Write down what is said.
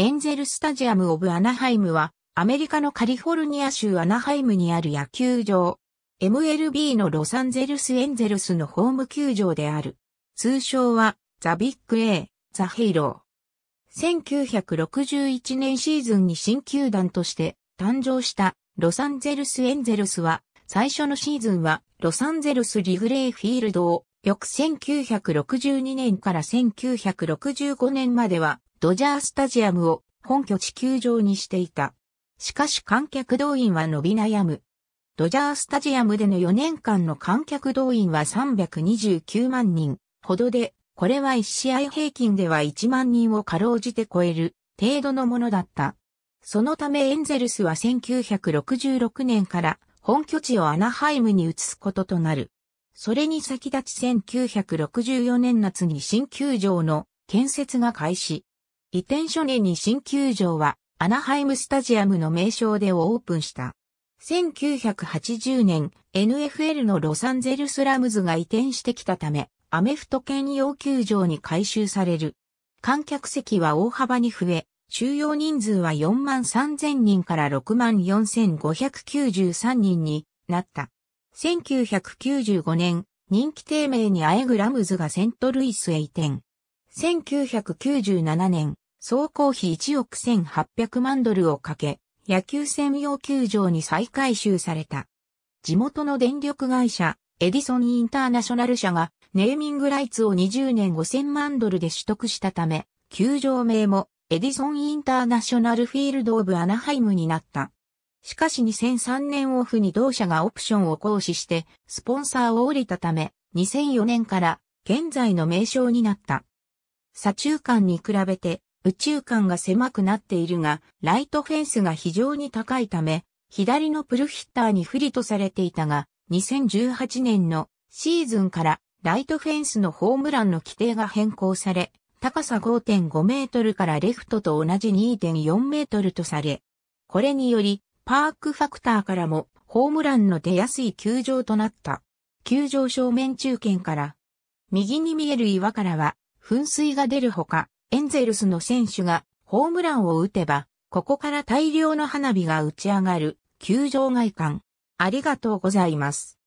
エンゼルスタジアム・オブ・アナハイムは、アメリカのカリフォルニア州アナハイムにある野球場。MLB のロサンゼルス・エンゼルスのホーム球場である。通称は、ザ・ビッグ・エー、ザ・ヘイロー。1961年シーズンに新球団として誕生したロサンゼルス・エンゼルスは、最初のシーズンはロサンゼルス・リグレイ・フィールドを、翌1962年から1965年まではドジャースタジアムを本拠地球場にしていた。しかし観客動員は伸び悩む。ドジャースタジアムでの4年間の観客動員は329万人ほどで、これは1試合平均では1万人をかろうじて超える程度のものだった。そのためエンゼルスは1966年から本拠地をアナハイムに移すこととなる。それに先立ち1964年夏に新球場の建設が開始。移転初年に新球場はアナハイムスタジアムの名称でオープンした。1980年 NFL のロサンゼルスラムズが移転してきたため、アメフト兼用球場に改修される。観客席は大幅に増え、収容人数は4万3000人から6万4593人になった。1995年、人気低迷にあえぐラムズがセントルイスへ移転。1997年、総工費1億1800万ドルをかけ、野球専用球場に再改修された。地元の電力会社、エディソンインターナショナル社がネーミングライツを20年5000万ドルで取得したため、球場名もエディソンインターナショナルフィールドオブアナハイムになった。しかし2003年オフに同社がオプションを行使して、スポンサーを降りたため、2004年から現在の名称になった。左中間に比べて宇宙間が狭くなっているが、ライトフェンスが非常に高いため、左のプルヒッターに不利とされていたが、2018年のシーズンからライトフェンスのホームランの規定が変更され、高さ5.5メートルからレフトと同じ2.4メートルとされ、これにより、パークファクターからもホームランの出やすい球場となった。球場正面中堅から、右に見える岩からは噴水が出るほか、エンゼルスの選手がホームランを打てば、ここから大量の花火が打ち上がる、球場外観。ありがとうございます。